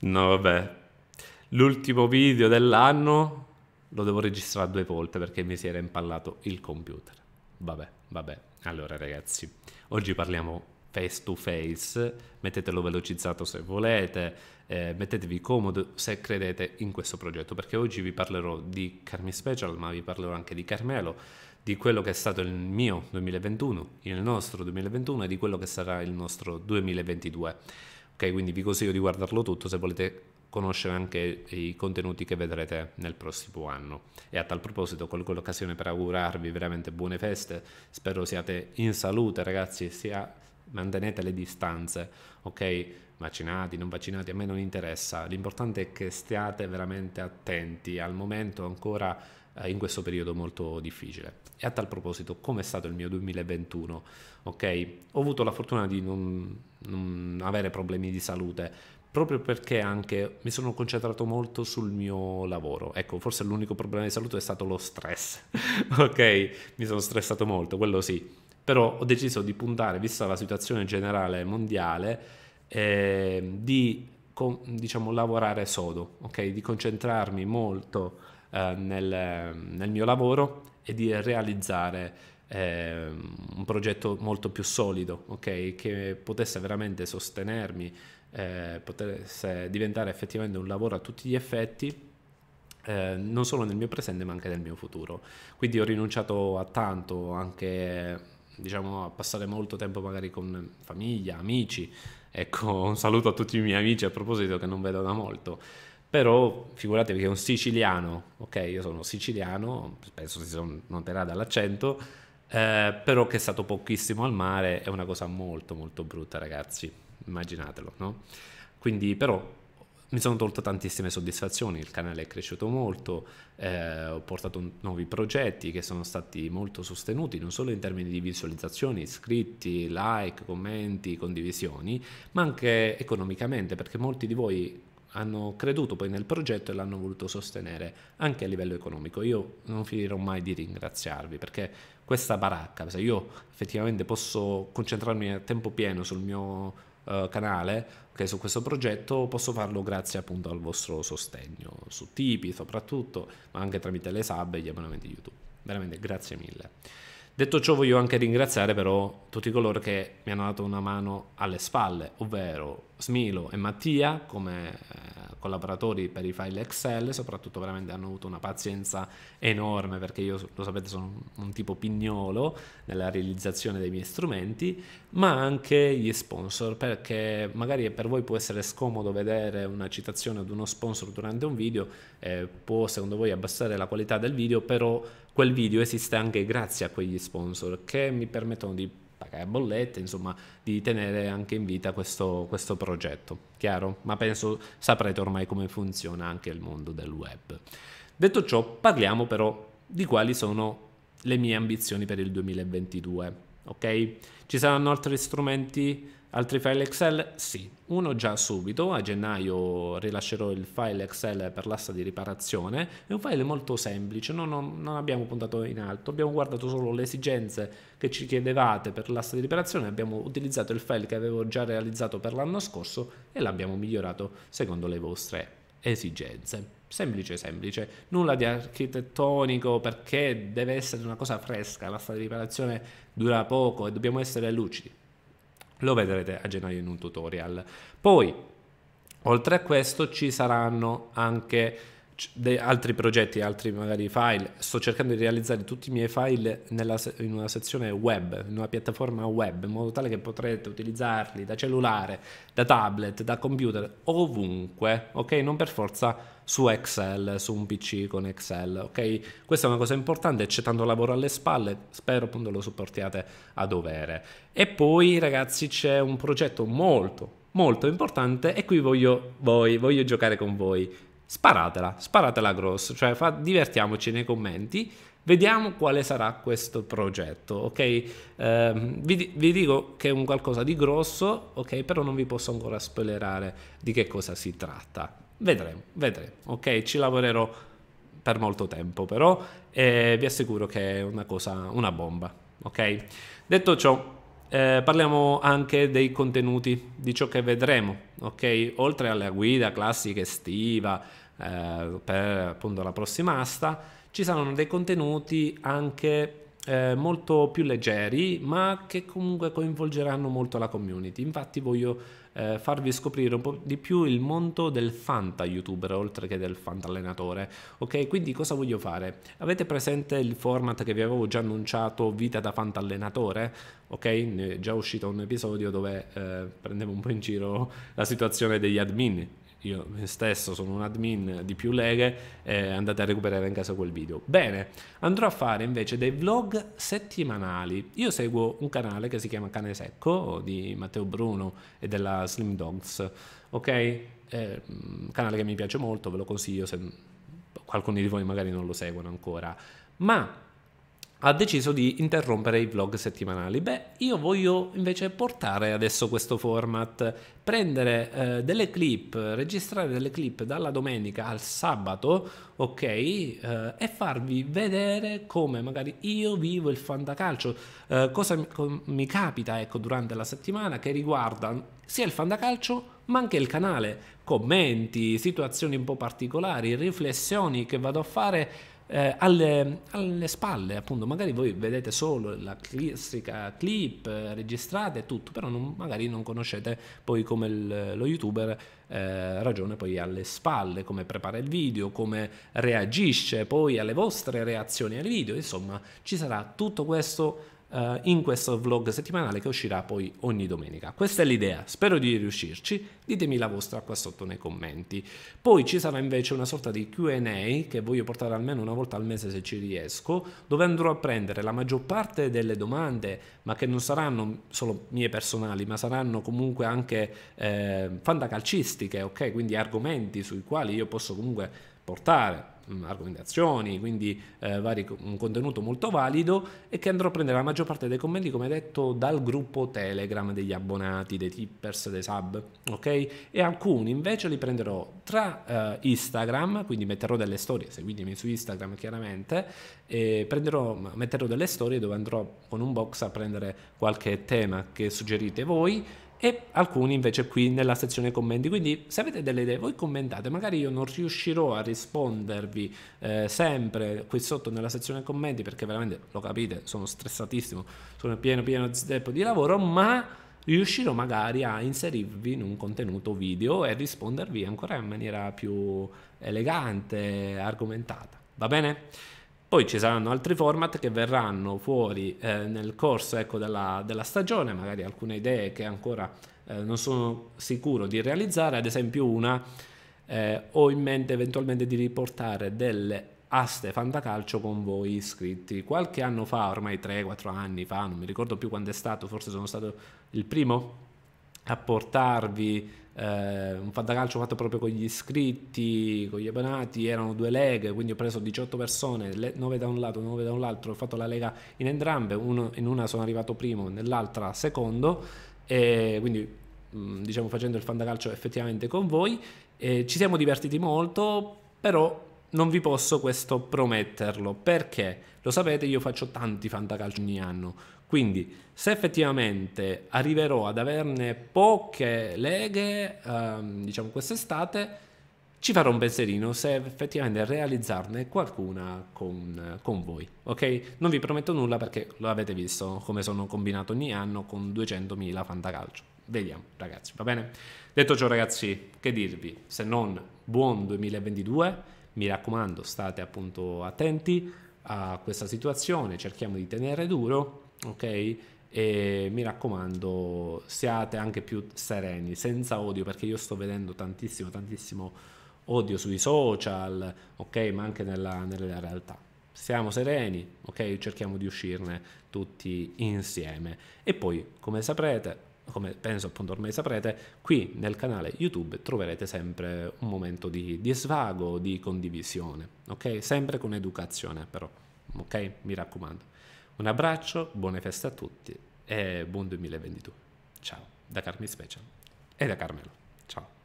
No, vabbè. L'ultimo video dell'anno lo devo registrare due volte perché mi si era impallato il computer. Vabbè, vabbè. Allora ragazzi, oggi parliamo face to face, mettetelo velocizzato se volete, eh, mettetevi comodo se credete in questo progetto, perché oggi vi parlerò di Carmi Special, ma vi parlerò anche di Carmelo, di quello che è stato il mio 2021, il nostro 2021 e di quello che sarà il nostro 2022 ok? Quindi vi consiglio di guardarlo tutto se volete conoscere anche i contenuti che vedrete nel prossimo anno. E a tal proposito colgo l'occasione per augurarvi veramente buone feste, spero siate in salute ragazzi, sia... mantenete le distanze, ok? Vaccinati, non vaccinati, a me non interessa, l'importante è che stiate veramente attenti, al momento ancora eh, in questo periodo molto difficile. E a tal proposito, com'è stato il mio 2021? Ok, ho avuto la fortuna di non, non avere problemi di salute. Proprio perché anche mi sono concentrato molto sul mio lavoro. Ecco, forse l'unico problema di salute è stato lo stress. ok, mi sono stressato molto, quello sì. Però ho deciso di puntare, vista la situazione generale mondiale, eh, di diciamo, lavorare sodo, ok? Di concentrarmi molto eh, nel, nel, mio lavoro e di realizzare eh, un progetto molto più solido, okay? che potesse veramente sostenermi, eh, potesse diventare effettivamente un lavoro a tutti gli effetti. Eh, non solo nel mio presente ma anche nel mio futuro quindi ho rinunciato a tanto anche diciamo a passare molto tempo magari con famiglia amici ecco un saluto a tutti i miei amici a proposito che non vedo da molto però figuratevi che un siciliano, ok, io sono siciliano, penso si noterà dall'accento, eh, però che è stato pochissimo al mare è una cosa molto molto brutta ragazzi, immaginatelo, no? Quindi però mi sono tolto tantissime soddisfazioni, il canale è cresciuto molto, eh, ho portato un, nuovi progetti che sono stati molto sostenuti, non solo in termini di visualizzazioni, iscritti, like, commenti, condivisioni, ma anche economicamente, perché molti di voi hanno creduto poi nel progetto e l'hanno voluto sostenere anche a livello economico. Io non finirò mai di ringraziarvi perché questa baracca, se cioè io effettivamente posso concentrarmi a tempo pieno sul mio eh, canale, okay, su questo progetto, posso farlo grazie appunto al vostro sostegno, su Tipi soprattutto, ma anche tramite le sub e gli abbonamenti YouTube. Veramente grazie mille. Detto ciò voglio anche ringraziare però tutti coloro che mi hanno dato una mano alle spalle, ovvero Smilo e Mattia come eh, collaboratori per i file Excel, soprattutto veramente hanno avuto una pazienza enorme perché io, lo sapete, sono un tipo pignolo nella realizzazione dei miei strumenti, ma anche gli sponsor, perché magari per voi può essere scomodo vedere una citazione ad uno sponsor durante un video, eh, può secondo voi abbassare la qualità del video, però quel video esiste anche grazie a quegli sponsor che mi permettono di pagare bollette, insomma, di tenere anche in vita questo, questo progetto. Chiaro? Ma penso saprete ormai come funziona anche il mondo del web. Detto ciò, parliamo però di quali sono le mie ambizioni per il 2022. Ok? Ci saranno altri strumenti Altri file Excel? Sì, uno già subito, a gennaio rilascerò il file Excel per l'asta di riparazione, è un file molto semplice, no, no, non abbiamo puntato in alto, abbiamo guardato solo le esigenze che ci chiedevate per l'asta di riparazione, abbiamo utilizzato il file che avevo già realizzato per l'anno scorso e l'abbiamo migliorato secondo le vostre esigenze. Semplice, semplice, nulla di architettonico perché deve essere una cosa fresca, l'asta di riparazione dura poco e dobbiamo essere lucidi lo vedrete a gennaio in un tutorial. Poi, oltre a questo, ci saranno anche altri progetti, altri magari file. Sto cercando di realizzare tutti i miei file nella, in una sezione web, in una piattaforma web, in modo tale che potrete utilizzarli da cellulare, da tablet, da computer, ovunque, ok? Non per forza su Excel, su un PC con Excel, ok? Questa è una cosa importante, c'è tanto lavoro alle spalle, spero appunto lo supportiate a dovere. E poi ragazzi c'è un progetto molto molto importante e qui voglio voi, voglio giocare con voi sparatela, sparatela grosso, cioè fa, divertiamoci nei commenti, vediamo quale sarà questo progetto, ok? Eh, vi, vi, dico che è un qualcosa di grosso, ok? Però non vi posso ancora spoilerare di che cosa si tratta. Vedremo, vedremo, ok? Ci lavorerò per molto tempo, però eh, vi assicuro che è una cosa, una bomba, ok? Detto ciò, eh, parliamo anche dei contenuti, di ciò che vedremo, ok? Oltre alla guida classica estiva, eh, per appunto la prossima asta, ci saranno dei contenuti anche eh, molto più leggeri, ma che comunque coinvolgeranno molto la community. Infatti voglio eh, farvi scoprire un po' di più il mondo del fanta youtuber oltre che del fanta allenatore. Ok, quindi cosa voglio fare? Avete presente il format che vi avevo già annunciato, vita da fanta allenatore? Ok, ne è già uscito un episodio dove eh, prendevo un po' in giro la situazione degli admin io stesso sono un admin di più leghe, eh, andate a recuperare in casa quel video. Bene, andrò a fare invece dei vlog settimanali. Io seguo un canale che si chiama Cane Secco di Matteo Bruno e della Slim Dogs, ok? È eh, un mm, canale che mi piace molto, ve lo consiglio se qualcuno di voi magari non lo seguono ancora. Ma ha deciso di interrompere i vlog settimanali. Beh, io voglio invece portare adesso questo format, prendere eh, delle clip, registrare delle clip dalla domenica al sabato, ok, eh, e farvi vedere come magari io vivo il fantacalcio, eh, cosa mi, com- mi capita ecco durante la settimana che riguarda sia il fantacalcio ma anche il canale, commenti, situazioni un po' particolari, riflessioni che vado a fare eh, alle, alle, spalle, appunto, magari voi vedete solo la classica clip, eh, registrate tutto, però non, magari non conoscete poi come il, lo youtuber eh, ragiona poi alle spalle, come prepara il video, come reagisce poi alle vostre reazioni al video, insomma ci sarà tutto questo eh, in questo vlog settimanale che uscirà poi ogni domenica. Questa è l'idea, spero di riuscirci, ditemi la vostra qua sotto nei commenti. Poi ci sarà invece una sorta di QA che voglio portare almeno una volta al mese se ci riesco, dove andrò a prendere la maggior parte delle domande, ma che non saranno solo mie personali, ma saranno comunque anche eh, fantacalcistiche, ok? Quindi argomenti sui quali io posso comunque portare Mm, argomentazioni, quindi eh, vari, un contenuto molto valido e che andrò a prendere la maggior parte dei commenti, come detto, dal gruppo Telegram degli abbonati, dei tippers, dei sub, ok? E alcuni invece li prenderò tra eh, Instagram, quindi metterò delle storie, seguitemi su Instagram chiaramente, e prenderò, metterò delle storie dove andrò con un box a prendere qualche tema che suggerite voi e alcuni invece qui nella sezione commenti. Quindi se avete delle idee voi commentate, magari io non riuscirò a rispondervi eh, sempre qui sotto nella sezione commenti perché veramente lo capite, sono stressatissimo, sono pieno pieno zeppo di lavoro, ma riuscirò magari a inserirvi in un contenuto video e rispondervi ancora in maniera più elegante, argomentata. Va bene? Poi ci saranno altri format che verranno fuori eh, nel corso ecco, della, della, stagione, magari alcune idee che ancora eh, non sono sicuro di realizzare, ad esempio una eh, ho in mente eventualmente di riportare delle aste fantacalcio con voi iscritti. Qualche anno fa, ormai 3-4 anni fa, non mi ricordo più quando è stato, forse sono stato il primo portarvi eh, un fantacalcio fatto proprio con gli iscritti, con gli abbonati, erano due leghe, quindi ho preso 18 persone, 9 da un lato, 9 da un altro, ho fatto la lega in entrambe, uno, in una sono arrivato primo, nell'altra secondo, e quindi mm, diciamo facendo il fantacalcio effettivamente con voi, eh, ci siamo divertiti molto, però non vi posso questo prometterlo, perché lo sapete io faccio tanti fantacalci ogni anno, quindi se effettivamente arriverò ad averne poche leghe, ehm, diciamo quest'estate, ci farò un pensierino se effettivamente realizzarne qualcuna con, con, voi, ok? Non vi prometto nulla perché lo avete visto come sono combinato ogni anno con 200.000 fantacalcio. Vediamo ragazzi, va bene? Detto ciò ragazzi, che dirvi? Se non buon 2022, mi raccomando state appunto attenti a questa situazione, cerchiamo di tenere duro ok? E mi raccomando, siate anche più sereni, senza odio, perché io sto vedendo tantissimo, tantissimo odio sui social, ok? Ma anche nella, nella realtà. Siamo sereni, ok? Cerchiamo di uscirne tutti insieme. E poi, come saprete, come penso appunto ormai saprete, qui nel canale YouTube troverete sempre un momento di, di svago, di condivisione, ok? Sempre con educazione però, ok? Mi raccomando. Un abbraccio, buone feste a tutti e buon 2022. Ciao da Carmi Special e da Carmelo. Ciao.